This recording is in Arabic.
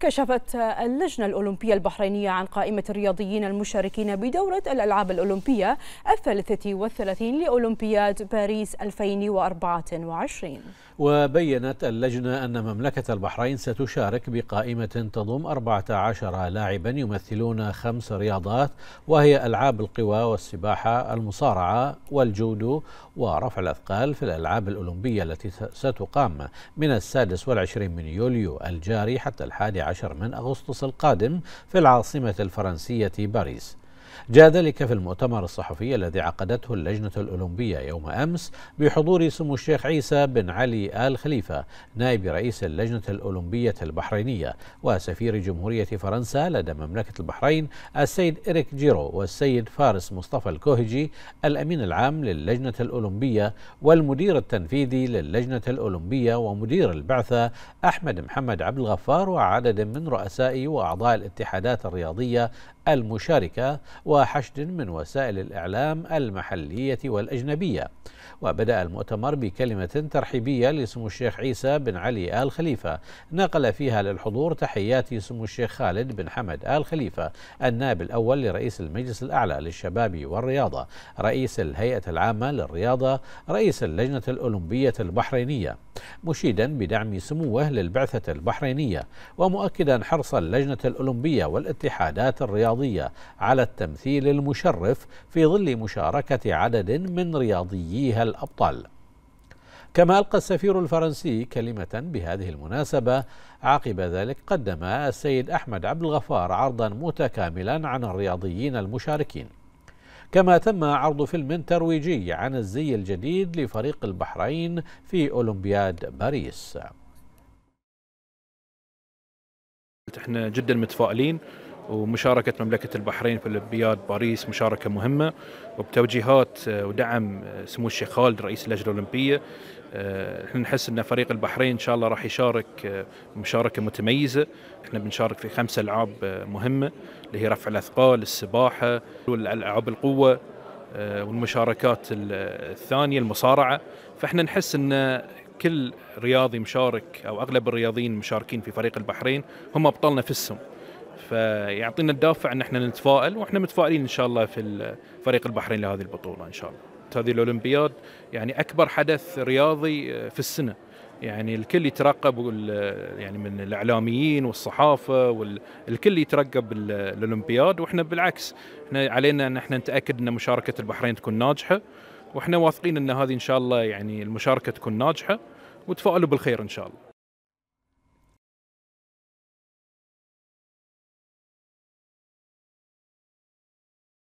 كشفت اللجنة الأولمبية البحرينية عن قائمة الرياضيين المشاركين بدورة الألعاب الأولمبية الثالثة والثلاثين لأولمبياد باريس 2024 وبينت اللجنة أن مملكة البحرين ستشارك بقائمة تضم 14 لاعبا يمثلون خمس رياضات وهي ألعاب القوى والسباحة المصارعة والجودو ورفع الأثقال في الألعاب الأولمبية التي ستقام من السادس والعشرين من يوليو الجاري حتى الحادي عشر من أغسطس القادم في العاصمة الفرنسية باريس جاء ذلك في المؤتمر الصحفي الذي عقدته اللجنة الأولمبية يوم أمس بحضور سمو الشيخ عيسى بن علي آل خليفة نائب رئيس اللجنة الأولمبية البحرينية وسفير جمهورية فرنسا لدى مملكة البحرين السيد إريك جيرو والسيد فارس مصطفى الكوهجي الأمين العام للجنة الأولمبية والمدير التنفيذي للجنة الأولمبية ومدير البعثة أحمد محمد عبد الغفار وعدد من رؤساء وأعضاء الاتحادات الرياضية المشاركة وحشد من وسائل الإعلام المحلية والأجنبية وبدأ المؤتمر بكلمة ترحيبية لسمو الشيخ عيسى بن علي آل خليفة نقل فيها للحضور تحيات سمو الشيخ خالد بن حمد آل خليفة النائب الأول لرئيس المجلس الأعلى للشباب والرياضة رئيس الهيئة العامة للرياضة رئيس اللجنة الأولمبية البحرينية مشيدا بدعم سموه للبعثة البحرينية ومؤكدا حرص اللجنة الأولمبية والاتحادات الرياضية على التمثيل المشرف في ظل مشاركة عدد من رياضييها الأبطال كما ألقى السفير الفرنسي كلمة بهذه المناسبة عقب ذلك قدم السيد أحمد عبد الغفار عرضا متكاملا عن الرياضيين المشاركين كما تم عرض فيلم ترويجي عن الزي الجديد لفريق البحرين في أولمبياد باريس احنا جدا متفائلين ومشاركة مملكة البحرين في أولمبياد باريس مشاركة مهمة وبتوجيهات آه، ودعم آه، سمو الشيخ خالد رئيس اللجنة الأولمبية آه، احنا نحس ان فريق البحرين ان شاء الله راح يشارك آه، مشاركه متميزه احنا بنشارك في خمس العاب آه، مهمه اللي هي رفع الاثقال السباحه والالعاب القوه والمشاركات الثانيه المصارعه فاحنا نحس ان كل رياضي مشارك او اغلب الرياضيين مشاركين في فريق البحرين هم ابطال نفسهم فيعطينا الدافع ان احنا نتفائل واحنا متفائلين ان شاء الله في فريق البحرين لهذه البطوله ان شاء الله هذه الاولمبياد يعني اكبر حدث رياضي آه، في السنه يعني الكل يترقب آه، يعني من الاعلاميين والصحافه والكل يترقب آه، الاولمبياد واحنا بالعكس احنا علينا ان احنا نتاكد ان مشاركه البحرين تكون ناجحه واحنا واثقين ان هذه ان شاء الله يعني المشاركه تكون ناجحه وتفائلوا بالخير ان شاء الله